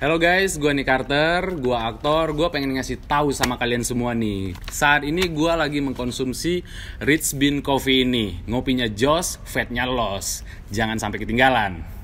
Halo guys, gue Nick Carter, gue aktor, gue pengen ngasih tahu sama kalian semua nih. Saat ini gue lagi mengkonsumsi Rich Bean Coffee ini. Ngopinya Joss, fatnya los. Jangan sampai ketinggalan.